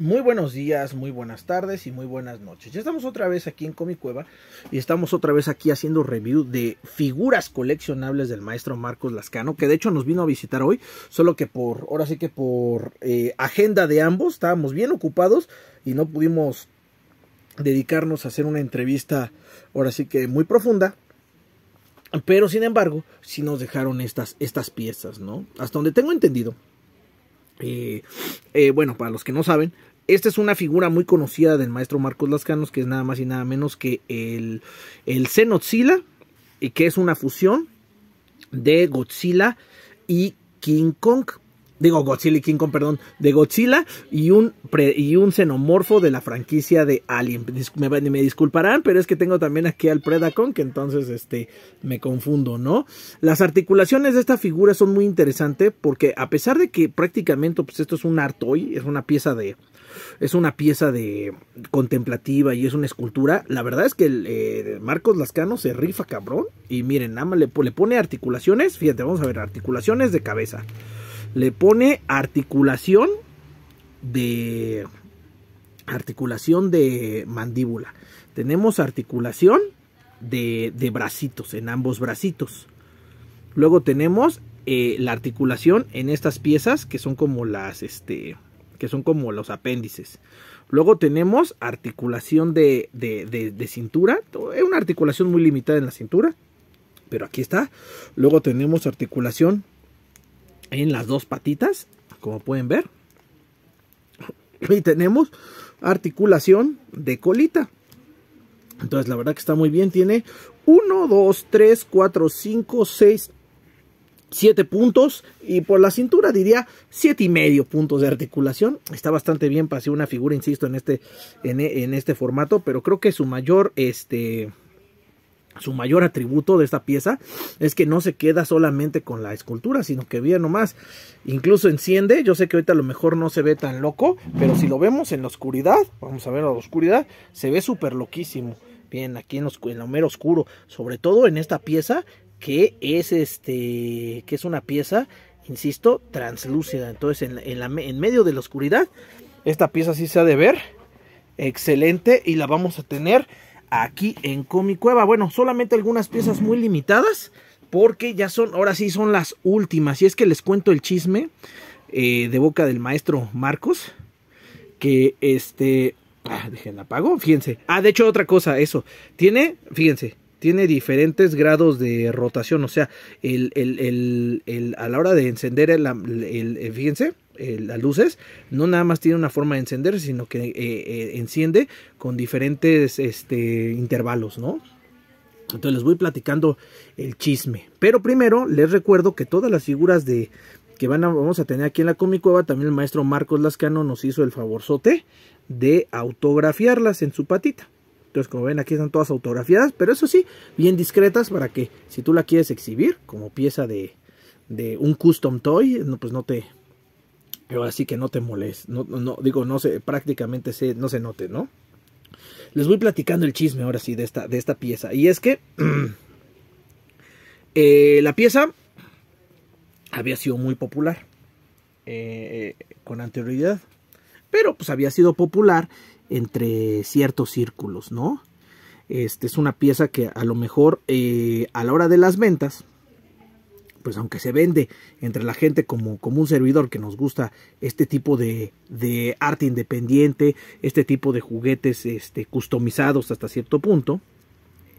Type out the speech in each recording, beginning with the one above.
Muy buenos días, muy buenas tardes y muy buenas noches. Ya estamos otra vez aquí en Comic Cueva y estamos otra vez aquí haciendo review de figuras coleccionables del maestro Marcos Lascano, que de hecho nos vino a visitar hoy, solo que por, ahora sí que por eh, agenda de ambos, estábamos bien ocupados y no pudimos dedicarnos a hacer una entrevista, ahora sí que muy profunda, pero sin embargo, sí nos dejaron estas, estas piezas, ¿no? Hasta donde tengo entendido, eh, eh, bueno, para los que no saben, esta es una figura muy conocida del maestro Marcos Lascanos, que es nada más y nada menos que el, el y que es una fusión de Godzilla y King Kong digo Godzilla y King Kong, perdón, de Godzilla y un, y un xenomorfo de la franquicia de Alien. Me, disculparán, pero es que tengo también aquí al Predacon, que entonces este, me confundo, ¿no? Las articulaciones de esta figura son muy interesantes porque a pesar de que prácticamente pues esto es un artoy, es una pieza de... Es una pieza de contemplativa y es una escultura. La verdad es que eh, Marcos Lascano se rifa cabrón. Y miren, nada más le, le pone articulaciones. Fíjate, vamos a ver, articulaciones de cabeza le pone articulación de articulación de mandíbula. Tenemos articulación de, de bracitos, en ambos bracitos. Luego tenemos eh, la articulación en estas piezas que son como las, este, que son como los apéndices. Luego tenemos articulación de, de, de, de cintura, es una articulación muy limitada en la cintura, pero aquí está. Luego tenemos articulación en las dos patitas, como pueden ver. Y tenemos articulación de colita. Entonces la verdad que está muy bien. Tiene 1, 2, 3, 4, 5, 6, 7 puntos. Y por la cintura diría 7 y medio puntos de articulación. Está bastante bien para hacer una figura, insisto, en este, en este formato. Pero creo que su mayor... Este, su mayor atributo de esta pieza es que no se queda solamente con la escultura, sino que bien nomás, incluso enciende, yo sé que ahorita a lo mejor no se ve tan loco, pero si lo vemos en la oscuridad, vamos a ver la oscuridad, se ve súper loquísimo, bien, aquí en, los, en lo mero oscuro, sobre todo en esta pieza, que es este, que es una pieza, insisto, translúcida, entonces en, en medio de la oscuridad, esta pieza sí se ha de ver, excelente, y la vamos a tener aquí en Comicueva. Bueno, solamente algunas piezas muy limitadas porque ya son, ahora sí son las últimas. Y es que les cuento el chisme eh, de boca del maestro Marcos, que este, ah, la apago, fíjense. Ah, de hecho otra cosa, eso, tiene, fíjense, tiene diferentes grados de rotación, o sea, el, el, el, a la hora de encender el, fíjense, eh, las luces, no nada más tiene una forma de encenderse, sino que eh, eh, enciende con diferentes este, intervalos, ¿no? Entonces les voy platicando el chisme. Pero primero les recuerdo que todas las figuras de que van a, vamos a tener aquí en la Comic Cueva, también el maestro Marcos Lascano nos hizo el favorzote de autografiarlas en su patita. Entonces, como ven, aquí están todas autografiadas, pero eso sí, bien discretas para que si tú la quieres exhibir como pieza de, de un custom toy, no, pues no te, pero así que no te molestes, no, digo, no prácticamente no se note, ¿no? Les voy platicando el chisme ahora sí de esta, de esta pieza. Y es que eh, la pieza había sido muy popular eh, con anterioridad, pero pues había sido popular entre ciertos círculos, ¿no? Este es una pieza que a lo mejor eh, a la hora de las ventas pues aunque se vende entre la gente como, como un servidor que nos gusta este tipo de, de arte independiente, este tipo de juguetes este, customizados hasta cierto punto,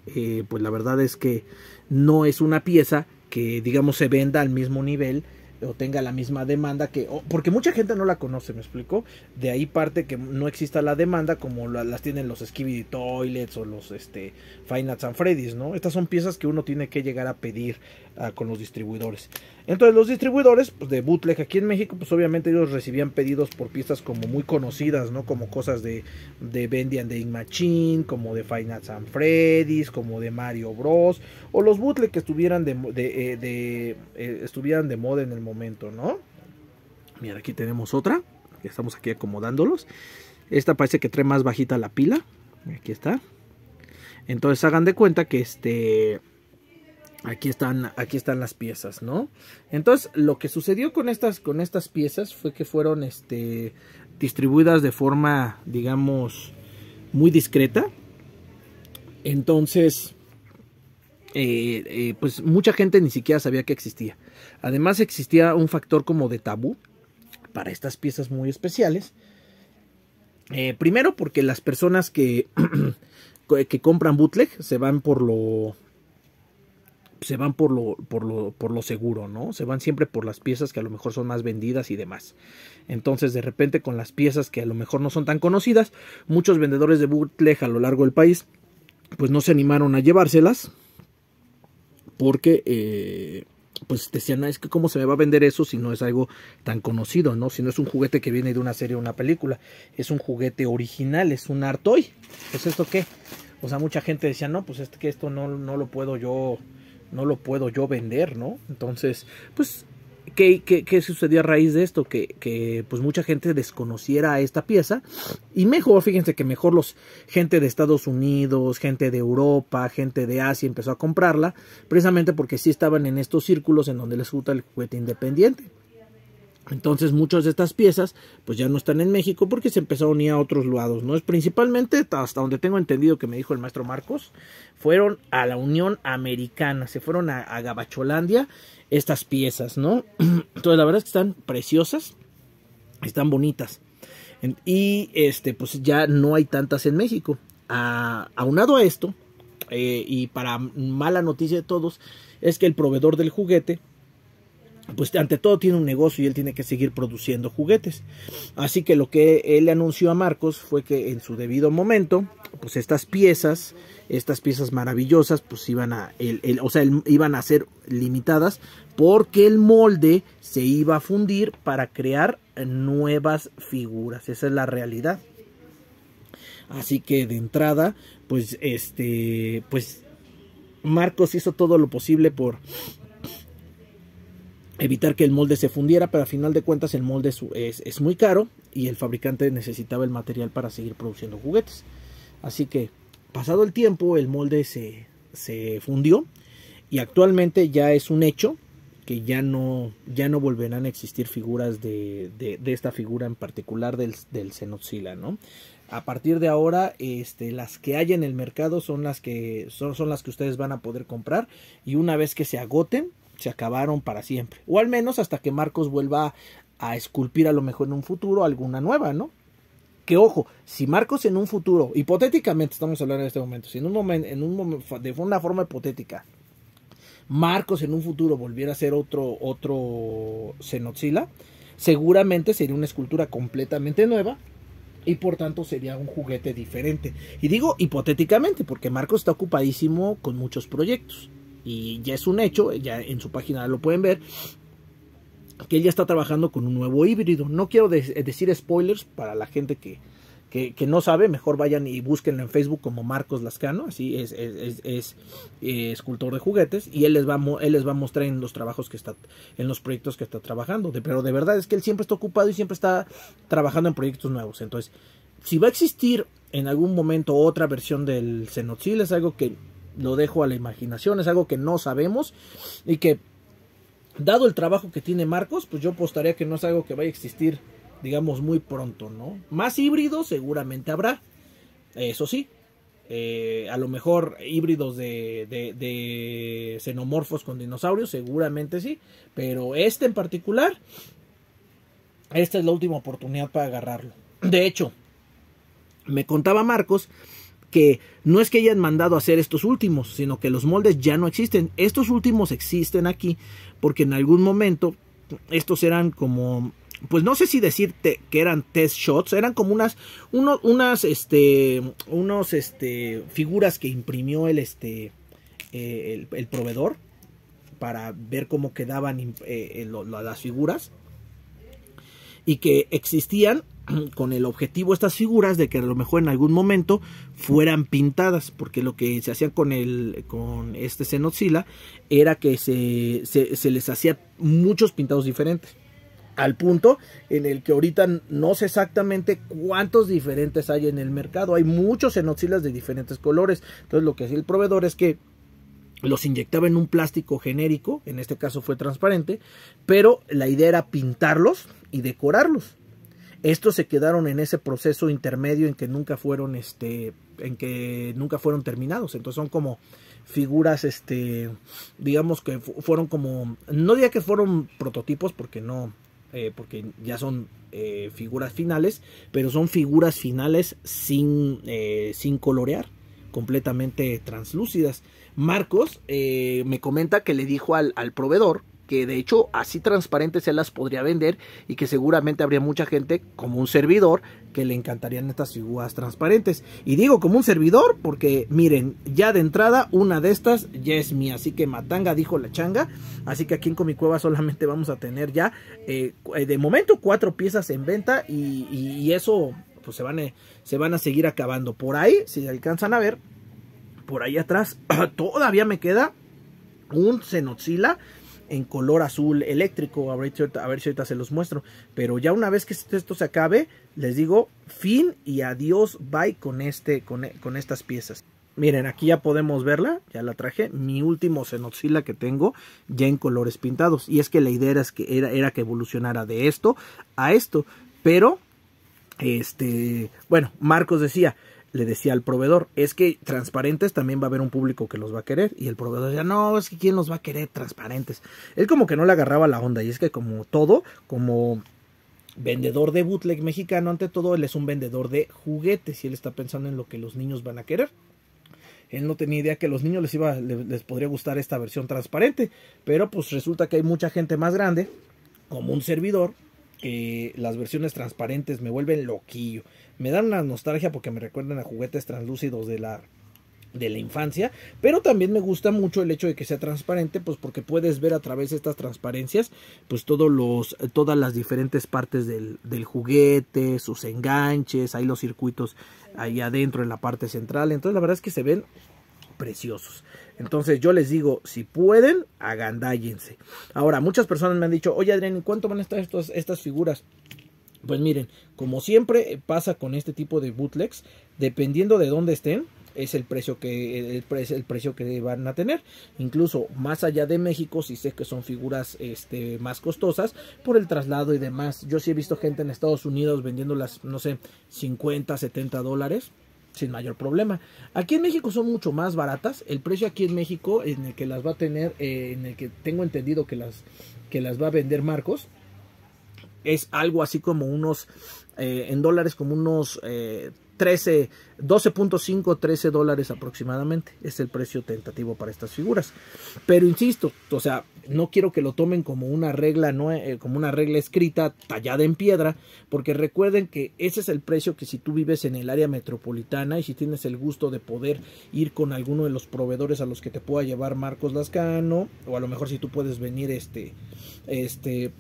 eh, pues la verdad es que no es una pieza que digamos se venda al mismo nivel o tenga la misma demanda que... porque mucha gente no la conoce, ¿me explico? De ahí parte que no exista la demanda como las tienen los Skibidi Toilets o los este, Fine and Freddy's, ¿no? Estas son piezas que uno tiene que llegar a pedir ah, con los distribuidores. Entonces los distribuidores pues, de bootleg aquí en México, pues obviamente ellos recibían pedidos por piezas como muy conocidas, ¿no? Como cosas de, de Bendy and the Machine, como de Final and Freddy's, como de Mario Bros. O los bootleg que estuvieran de, eh, eh, estuvieran de moda en el momento, ¿no? Mira, aquí tenemos otra. estamos aquí acomodándolos. Esta parece que trae más bajita la pila. Aquí está. Entonces hagan de cuenta que este aquí están, aquí están las piezas, ¿no? Entonces, lo que sucedió con estas, con estas piezas fue que fueron este, distribuidas de forma, digamos, muy discreta. Entonces, eh, eh, pues mucha gente ni siquiera sabía que existía. Además, existía un factor como de tabú para estas piezas muy especiales. Eh, primero porque las personas que, que compran bootleg se van por lo se van por lo, por lo, seguro, ¿no? Se van siempre por las piezas que a lo mejor son más vendidas y demás. Entonces, de repente, con las piezas que a lo mejor no son tan conocidas, muchos vendedores de bootleg a lo largo del país, pues no se animaron a llevárselas. Porque, eh, pues decían, ah, es que cómo se me va a vender eso si no es algo tan conocido, ¿no? Si no es un juguete que viene de una serie o una película. Es un juguete original, es un Artoy. ¿Es esto qué? O sea, mucha gente decía, no, pues es que esto no, no lo puedo yo no lo puedo yo vender, ¿no? Entonces, pues, ¿qué, qué, sucedió a raíz de esto? Que, pues mucha gente desconociera esta pieza y mejor, fíjense que mejor los gente de Estados Unidos, gente de Europa, gente de Asia empezó a comprarla, precisamente porque sí estaban en estos círculos en donde les gusta el juguete independiente. Entonces muchas de estas piezas pues ya no están en México porque se empezaron a unir a otros lados, ¿no? Es principalmente, hasta donde tengo entendido que me dijo el maestro Marcos, fueron a la Unión Americana, se fueron a, Gabacholandia estas piezas, ¿no? Entonces la verdad es que están preciosas, están bonitas. Y este, pues ya no hay tantas en México. aunado a esto, eh, y para mala noticia de todos, es que el proveedor del juguete pues ante todo tiene un negocio y él tiene que seguir produciendo juguetes. Así que lo que él le anunció a Marcos fue que en su debido momento, pues estas piezas, estas piezas maravillosas, pues iban a, o iban a ser limitadas porque el molde se iba a fundir para crear nuevas figuras. Esa es la realidad. Así que de entrada, pues este, pues Marcos hizo todo lo posible por evitar que el molde se fundiera, pero a final de cuentas el molde es, muy caro y el fabricante necesitaba el material para seguir produciendo juguetes. Así que pasado el tiempo el molde se, fundió y actualmente ya es un hecho que ya no, ya no volverán a existir figuras de, esta figura en particular del, del ¿no? A partir de ahora, este, las que hay en el mercado son las que, son, son las que ustedes van a poder comprar y una vez que se agoten, se acabaron para siempre. O al menos hasta que Marcos vuelva a esculpir a lo mejor en un futuro alguna nueva, ¿no? Que ojo, si Marcos en un futuro, hipotéticamente estamos hablando en este momento, si en un momento, en un de una forma hipotética, Marcos en un futuro volviera a ser otro, otro seguramente sería una escultura completamente nueva y por tanto sería un juguete diferente. Y digo hipotéticamente porque Marcos está ocupadísimo con muchos proyectos y ya es un hecho, ya en su página lo pueden ver, que él ya está trabajando con un nuevo híbrido. No quiero eh, decir spoilers para la gente que, no sabe, mejor vayan y búsquenlo en Facebook como Marcos Lascano, así es, es, eh, escultor de juguetes, y él les, va, les va a mostrar en los trabajos que está, en los proyectos que está trabajando. pero de verdad es que él siempre está ocupado y siempre está trabajando en proyectos nuevos. Entonces, si va a existir en algún momento otra versión del Xenoxil, es algo que lo dejo a la imaginación, es algo que no sabemos y que dado el trabajo que tiene Marcos, pues yo apostaría que no es algo que vaya a existir, digamos, muy pronto, ¿no? Más híbridos seguramente habrá, eso sí. Eh, a lo mejor híbridos de, de, de xenomorfos con dinosaurios, seguramente sí, pero este en particular, esta es la última oportunidad para agarrarlo. De hecho, me contaba Marcos que no es que hayan mandado a hacer estos últimos, sino que los moldes ya no existen. Estos últimos existen aquí porque en algún momento estos eran como, pues no sé si decirte que eran test shots, eran como unas, unas, este, unos, este, figuras que imprimió el, este, eh, el, proveedor para ver cómo quedaban eh, eh, las figuras y que existían con el objetivo estas figuras de que a lo mejor en algún momento fueran pintadas, porque lo que se hacía con, el, con este Xenoxila era que se, les hacía muchos pintados diferentes al punto en el que ahorita no sé exactamente cuántos diferentes hay en el mercado. Hay muchos Xenoxilas de diferentes colores. Entonces lo que hacía el proveedor es que los inyectaba en un plástico genérico, en este caso fue transparente, pero la idea era pintarlos y decorarlos. Estos se quedaron en ese proceso intermedio en que nunca fueron, este, en que nunca fueron terminados. Entonces son como figuras, este, digamos que fueron como, no diría que fueron prototipos porque no, eh, porque ya son eh, figuras finales, pero son figuras finales sin, eh, sin colorear, completamente translúcidas. Marcos me comenta que le dijo al proveedor que de hecho así transparentes se las podría vender y que seguramente habría mucha gente como un servidor que le encantarían estas figuras transparentes. Y digo como un servidor porque miren, ya de entrada una de estas ya es mía, así que Matanga dijo la changa, así que aquí en Cueva solamente vamos a tener ya eh, de momento cuatro piezas en venta y, eso pues se van, a, eh, se van a seguir acabando. Por ahí, si alcanzan a ver, por ahí atrás todavía me queda un Xenoxila en color azul eléctrico. A ver, si ahorita, a ver si se los muestro. Pero ya una vez que esto se acabe, les digo fin y adiós, bye con, este, e, con, estas piezas. Miren, aquí ya podemos verla, ya la traje, mi último Xenoxila que tengo ya en colores pintados. Y es que la idea era que, era, era que evolucionara de esto a esto, pero, este, bueno, Marcos decía, le decía al proveedor, es que transparentes también va a haber un público que los va a querer. Y el proveedor decía, no, es que quién los va a querer transparentes. Él como que no le agarraba la onda. Y es que como todo, como vendedor de bootleg mexicano, ante todo, él es un vendedor de juguetes y él está pensando en lo que los niños van a querer. Él no tenía idea que a los niños les, iba, les podría gustar esta versión transparente. Pero pues resulta que hay mucha gente más grande, como un servidor, que las versiones transparentes me vuelven loquillo me dan una nostalgia porque me recuerdan a juguetes translúcidos de la de la infancia, pero también me gusta mucho el hecho de que sea transparente, pues porque puedes ver a través de estas transparencias, pues todos los, todas las diferentes partes del, juguete, sus enganches, hay los circuitos ahí adentro en la parte central, entonces la verdad es que se ven preciosos. Entonces yo les digo, si pueden, agandállense. Ahora, muchas personas me han dicho, oye Adrián, ¿cuánto van a estar estas figuras? Pues miren, como siempre pasa con este tipo de bootlegs, dependiendo de dónde estén, es el precio que el, precio que van a tener incluso más allá de México si sé que son figuras este más costosas por el traslado y demás yo sí he visto gente en Estados Unidos vendiéndolas no sé 50 70 dólares sin mayor problema aquí en México son mucho más baratas el precio aquí en México en el que las va a tener eh, en el que tengo entendido que las que las va a vender Marcos es algo así como unos, eh, en dólares, como unos 13, 12.5, 13 dólares aproximadamente. Es el precio tentativo para estas figuras. Pero insisto, o sea, no quiero que lo tomen como una regla, no, eh, como una regla escrita, tallada en piedra, porque recuerden que ese es el precio que si tú vives en el área metropolitana y si tienes el gusto de poder ir con alguno de los proveedores a los que te pueda llevar Marcos Lascano, o a lo mejor si tú puedes venir este, este,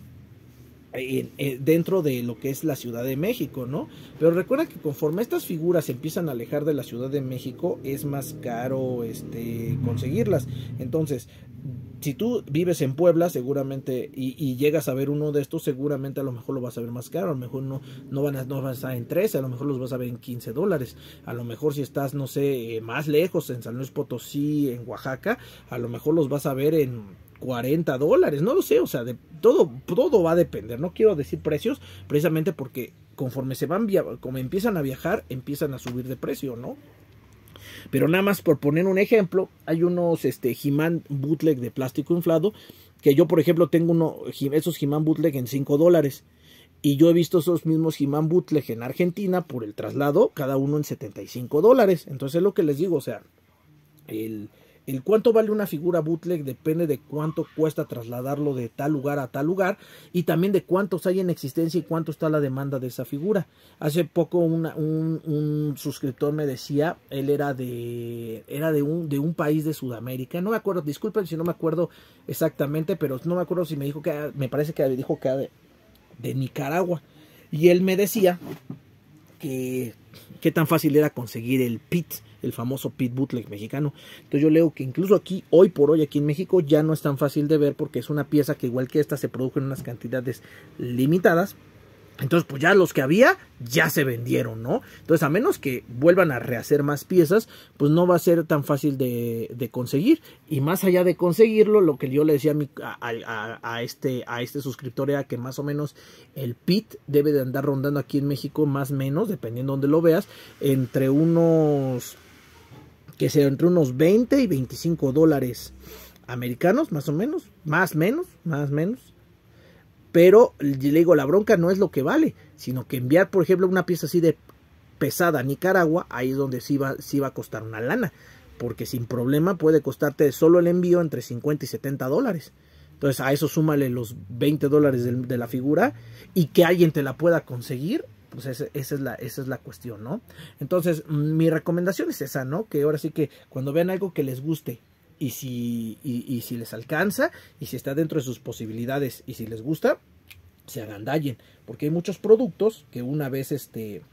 eh, dentro de lo que es la Ciudad de México, ¿no? Pero recuerda que conforme estas figuras se empiezan a alejar de la Ciudad de México, es más caro este, conseguirlas. Entonces, si tú vives en Puebla, seguramente, y, llegas a ver uno de estos, seguramente a lo mejor lo vas a ver más caro, a lo mejor no, no, van a, no en 13, a lo mejor los vas a ver en 15 dólares, a lo mejor si estás, no sé, eh, más lejos, en San Luis Potosí, en Oaxaca, a lo mejor los vas a ver en 40 dólares, no lo sé, o sea, de, todo, todo va a depender, no quiero decir precios, precisamente porque conforme se van, como empiezan a viajar, empiezan a subir de precio, ¿no? Pero nada más por poner un ejemplo, hay unos este He-Man bootleg de plástico inflado, que yo por ejemplo tengo uno, esos He-Man bootleg en 5 dólares. Y yo he visto esos mismos He-Man bootleg en Argentina por el traslado, cada uno en 75 dólares. Entonces es lo que les digo, o sea, el, el cuánto vale una figura bootleg depende de cuánto cuesta trasladarlo de tal lugar a tal lugar y también de cuántos hay en existencia y cuánto está la demanda de esa figura. Hace poco un, suscriptor me decía, él era de era de un, de un país de Sudamérica, no me acuerdo, disculpen si no me acuerdo exactamente, pero no me acuerdo si me dijo que, me parece que dijo que de, de Nicaragua. Y él me decía que, que tan fácil era conseguir el PIT el famoso pit bootleg mexicano. Entonces yo leo que incluso aquí, hoy por hoy, aquí en México, ya no es tan fácil de ver porque es una pieza que igual que esta se produjo en unas cantidades limitadas. Entonces, pues ya los que había ya se vendieron, ¿no? Entonces, a menos que vuelvan a rehacer más piezas, pues no va a ser tan fácil de, conseguir. Y más allá de conseguirlo, lo que yo le decía a, mi, este, a este suscriptor era que más o menos el PIT debe de andar rondando aquí en México, más o menos, dependiendo donde lo veas, entre unos que sea entre unos 20 y 25 dólares americanos, más o menos, más menos, más menos. Pero le digo, la bronca no es lo que vale, sino que enviar, por ejemplo, una pieza así de pesada a Nicaragua, ahí es donde sí va, va a costar una lana, porque sin problema puede costarte solo el envío entre 50 y 70 dólares. Entonces a eso súmale los 20 dólares de la figura y que alguien te la pueda conseguir, pues esa, es la, esa es la cuestión, ¿no? Entonces, mm, mi recomendación es esa, ¿no? Que ahora sí que cuando vean algo que les guste y si, si les alcanza y si está dentro de sus posibilidades y si les gusta, se agandallen, porque hay muchos productos que una vez este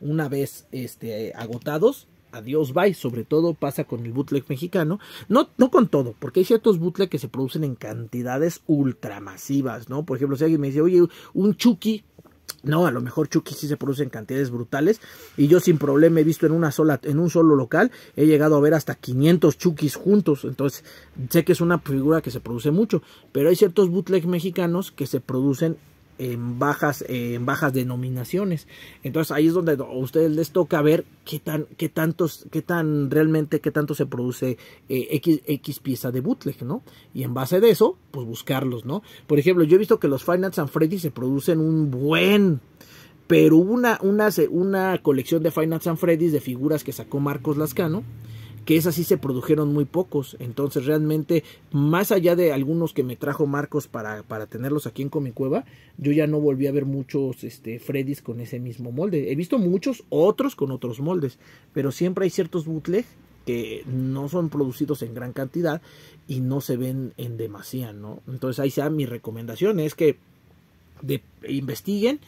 una vez este, agotados adiós bye, sobre todo pasa con el bootleg mexicano, no, no con todo, porque hay ciertos bootleg que se producen en cantidades ultramasivas, ¿no? Por ejemplo, si alguien me dice, oye, un Chucky no, a lo mejor chukis sí se producen en cantidades brutales. Y yo sin problema he visto en, una sola, en un solo local, he llegado a ver hasta 500 Chukis juntos. Entonces, sé que es una figura que se produce mucho. Pero hay ciertos bootleg mexicanos que se producen en bajas, en bajas denominaciones. Entonces ahí es donde a ustedes les toca ver qué tan, qué tantos, qué tan realmente, qué tanto se produce eh, X, pieza de bootleg, ¿no? Y en base de eso, pues buscarlos, ¿no? Por ejemplo, yo he visto que los Finance and Freddy se producen un buen, pero una, una, una colección de Finance and Freddy's de figuras que sacó Marcos Lascano que es así se produjeron muy pocos. Entonces realmente, más allá de algunos que me trajo Marcos para, tenerlos aquí en Cueva, yo ya no volví a ver muchos este, Freddys con ese mismo molde. He visto muchos otros con otros moldes, pero siempre hay ciertos bootleg que no son producidos en gran cantidad y no se ven en demasía, ¿no? Entonces ahí sea mi recomendación, es que de, investiguen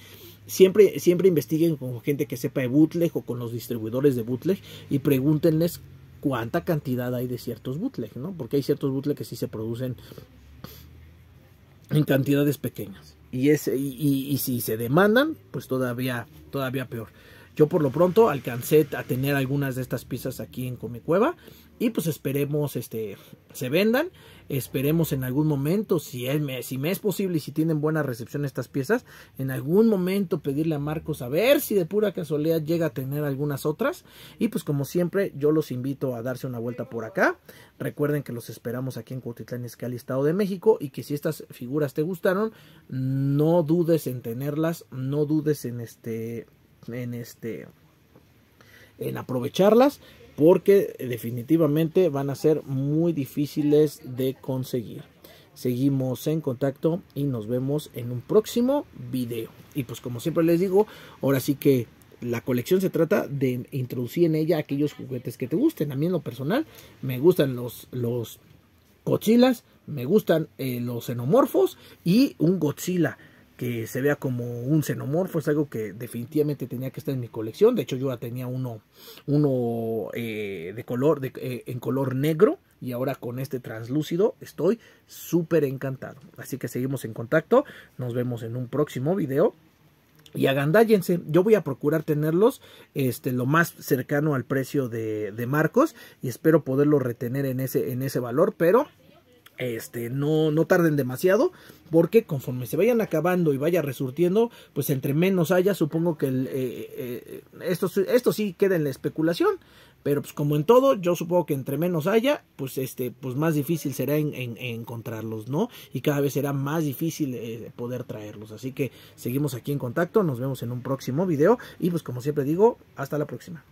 siempre, siempre investiguen con gente que sepa de bootleg o con los distribuidores de bootleg y pregúntenles cuánta cantidad hay de ciertos bootleg, ¿no? Porque hay ciertos bootleg que sí se producen en cantidades pequeñas. Y, ese, y si se demandan, pues todavía, todavía peor. Yo por lo pronto alcancé a tener algunas de estas piezas aquí en Cueva. y pues esperemos este se vendan, esperemos en algún momento si es, si me es posible y si tienen buena recepción estas piezas, en algún momento pedirle a Marcos a ver si de pura casualidad llega a tener algunas otras y pues como siempre yo los invito a darse una vuelta por acá. Recuerden que los esperamos aquí en Cuautitlán Escali, Estado de México y que si estas figuras te gustaron, no dudes en tenerlas, no dudes en este en este en aprovecharlas porque definitivamente van a ser muy difíciles de conseguir. Seguimos en contacto y nos vemos en un próximo video. Y pues como siempre les digo, ahora sí que la colección se trata de introducir en ella aquellos juguetes que te gusten. A mí en lo personal me gustan los, los cochilas me gustan eh, los xenomorfos y un Godzilla que se vea como un xenomorfo, es algo que definitivamente tenía que estar en mi colección, de hecho yo ya tenía uno, uno eh, de color, eh, en color negro, y ahora con este translúcido estoy súper encantado, así que seguimos en contacto, nos vemos en un próximo video, y agandállense. Yo voy a procurar tenerlos este, lo más cercano al precio de, de Marcos y espero poderlo retener en ese, en ese valor, pero este, no, no tarden demasiado, porque conforme se vayan acabando y vaya resurtiendo, pues entre menos haya, supongo que el, eh, eh, esto, esto sí queda en la especulación, pero pues como en todo, yo supongo que entre menos haya, pues este, pues más difícil será en, encontrarlos, ¿no? Y cada vez será más difícil eh, poder traerlos, así que seguimos aquí en contacto, nos vemos en un próximo video y pues como siempre digo, hasta la próxima.